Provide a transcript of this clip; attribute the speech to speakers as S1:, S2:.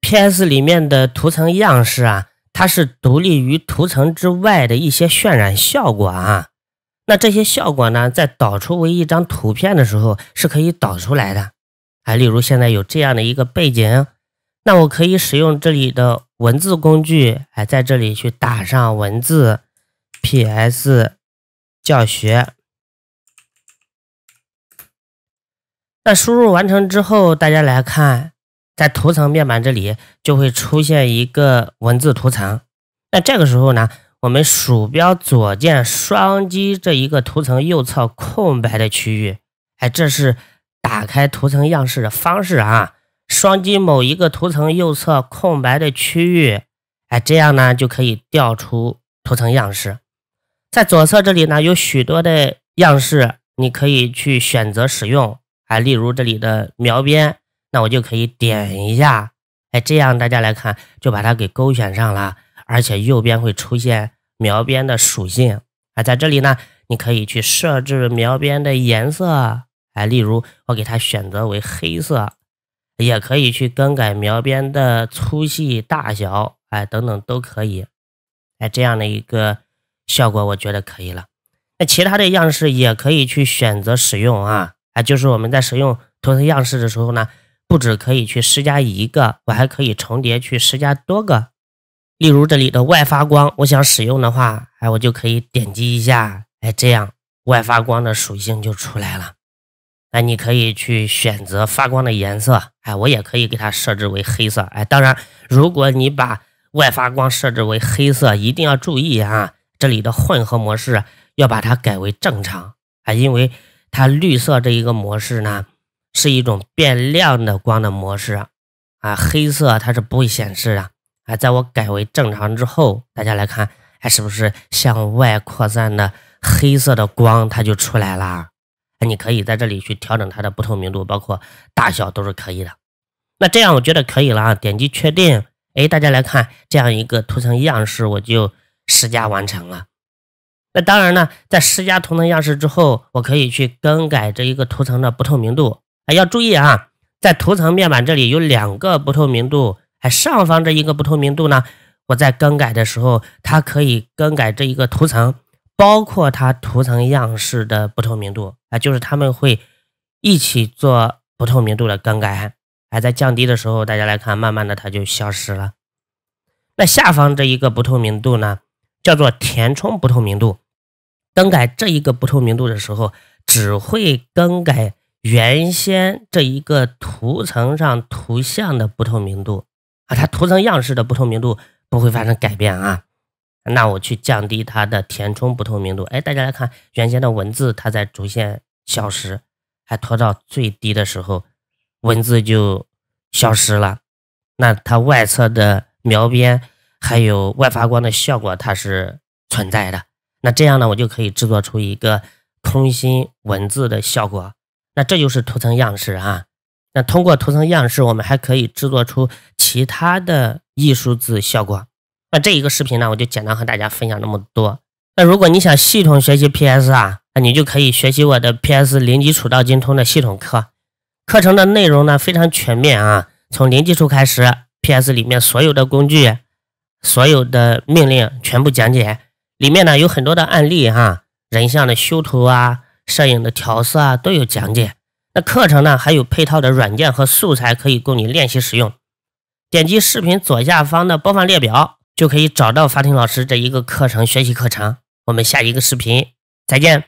S1: PS 里面的图层样式啊，它是独立于图层之外的一些渲染效果啊。那这些效果呢，在导出为一张图片的时候是可以导出来的。哎，例如现在有这样的一个背景，那我可以使用这里的文字工具，哎，在这里去打上文字。PS 教学。那输入完成之后，大家来看。在图层面板这里就会出现一个文字图层，那这个时候呢，我们鼠标左键双击这一个图层右侧空白的区域，哎，这是打开图层样式的方式啊。双击某一个图层右侧空白的区域，哎，这样呢就可以调出图层样式。在左侧这里呢有许多的样式，你可以去选择使用，啊，例如这里的描边。那我就可以点一下，哎，这样大家来看，就把它给勾选上了，而且右边会出现描边的属性，啊，在这里呢，你可以去设置描边的颜色，哎，例如我给它选择为黑色，也可以去更改描边的粗细大小，哎，等等都可以，哎，这样的一个效果我觉得可以了。那其他的样式也可以去选择使用啊，哎，就是我们在使用图层样式的时候呢。不止可以去施加一个，我还可以重叠去施加多个。例如这里的外发光，我想使用的话，哎，我就可以点击一下，哎，这样外发光的属性就出来了。那你可以去选择发光的颜色，哎，我也可以给它设置为黑色，哎，当然，如果你把外发光设置为黑色，一定要注意啊，这里的混合模式要把它改为正常，啊，因为它绿色这一个模式呢。是一种变亮的光的模式啊，黑色它是不会显示的，啊。在我改为正常之后，大家来看，还是不是向外扩散的黑色的光，它就出来啦。哎，你可以在这里去调整它的不透明度，包括大小都是可以的。那这样我觉得可以了，啊，点击确定。哎，大家来看这样一个图层样式，我就施加完成了。那当然呢，在施加图层样式之后，我可以去更改这一个图层的不透明度。要注意啊，在图层面板这里有两个不透明度，还上方这一个不透明度呢，我在更改的时候，它可以更改这一个图层，包括它图层样式的不透明度啊，就是他们会一起做不透明度的更改。还在降低的时候，大家来看，慢慢的它就消失了。那下方这一个不透明度呢，叫做填充不透明度，更改这一个不透明度的时候，只会更改。原先这一个图层上图像的不透明度啊，它图层样式的不透明度不会发生改变啊。那我去降低它的填充不透明度，哎，大家来看原先的文字，它在逐渐消失，还拖到最低的时候，文字就消失了。那它外侧的描边还有外发光的效果，它是存在的。那这样呢，我就可以制作出一个空心文字的效果。那这就是图层样式啊，那通过图层样式，我们还可以制作出其他的艺术字效果。那这一个视频呢，我就简单和大家分享那么多。那如果你想系统学习 PS 啊，那你就可以学习我的 PS 零基础到精通的系统课。课程的内容呢非常全面啊，从零基础开始，PS 里面所有的工具、所有的命令全部讲解。里面呢有很多的案例哈，人像的修图啊。摄影的调色啊都有讲解，那课程呢还有配套的软件和素材可以供你练习使用。点击视频左下方的播放列表，就可以找到法庭老师这一个课程学习课程。我们下一个视频再见。